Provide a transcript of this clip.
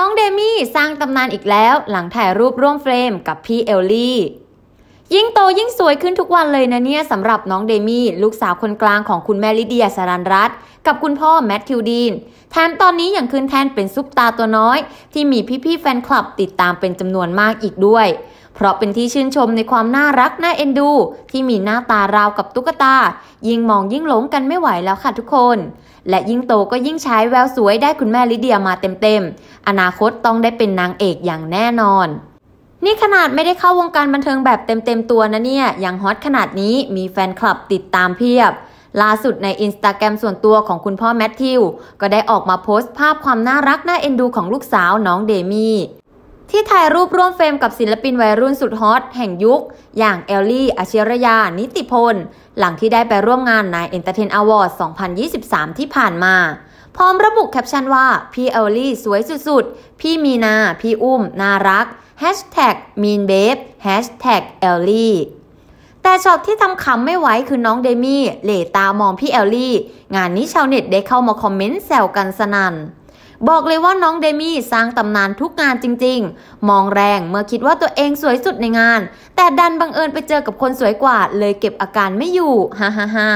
น้องเดมี่สร้างตำนานอีกแล้วหลังถ่ายรูปร่วมเฟรมกับพี่เอลลี่ ยิ่งโตยิ่งสวยขึ้นทุกวันเลยนะเนี่ยสำหรับน้องเดมี่ ลูกสาวคนกลางของคุณแม่ลิเดียสารันรัตกับคุณพ่อแมทธิวดีน แถมตอนนี้ยังขึ้นแทนเป็นซุปตาตัวน้อย ที่มีพี่ๆแฟนคลับติดตามเป็นจำนวนมากอีกด้วย เพราะเป็นที่ชื่นชมในความน่ารักน่าเอ็นดู ที่มีหน้าตาราวกับตุ๊กตา ยิ่งมองยิ่งหลงกันไม่ไหวแล้วค่ะทุกคน และยิ่งโตก็ยิ่งใช้แววสวยได้คุณแม่ลิเดียมาเต็มๆอนาคตต้องได้เป็นนางเอกอย่างแน่นอน นี่ขนาดไม่ได้เข้าวงการบันเทิงแบบเต็มๆตัวนะเนี่ย ยังฮอตขนาดนี้มีแฟนคลับติดตามเพียบ ล่าสุดในอินสตาแกรมส่วนตัวของคุณพ่อแมทธิว ก็ได้ออกมาโพสต์ภาพความน่ารักน่าเอ็นดูของลูกสาวน้องเดมี่ ที่ถ่ายรูปร่วมเฟรมกับศิลปินวัยรุ่นสุดฮอต แห่งยุค อย่างเอลลี่อาเชรยา นิติพลหลังที่ได้ไปร่วมงานใน Entertain Award 2023 ที่ผ่านมา พร้อมระบุแคปชั่นว่า พี่เอลลี่สวยสุดๆ พี่มีนา พี่อุ้มน่ารัก Hashtag Mean Babe h a s h Ellie แต่ช็อตที่ทำคำไม่ไหวคือน้องเดมี่เหล่ตามองพี่เอลลี่ งานนี้ชาวเน็ตได้เข้ามาคอมเมนต์แซวกันสนัน่นบอกเลยว่าน้องเดมี่สร้างตำนานทุกงานจริงๆ มองแรงเมื่อคิดว่าตัวเองสวยสุดในงาน แต่ดันบังเอิญไปเจอกับคนสวยกว่าเลยเก็บอาการไม่อยู่ ฮ่าฮ่าฮ่า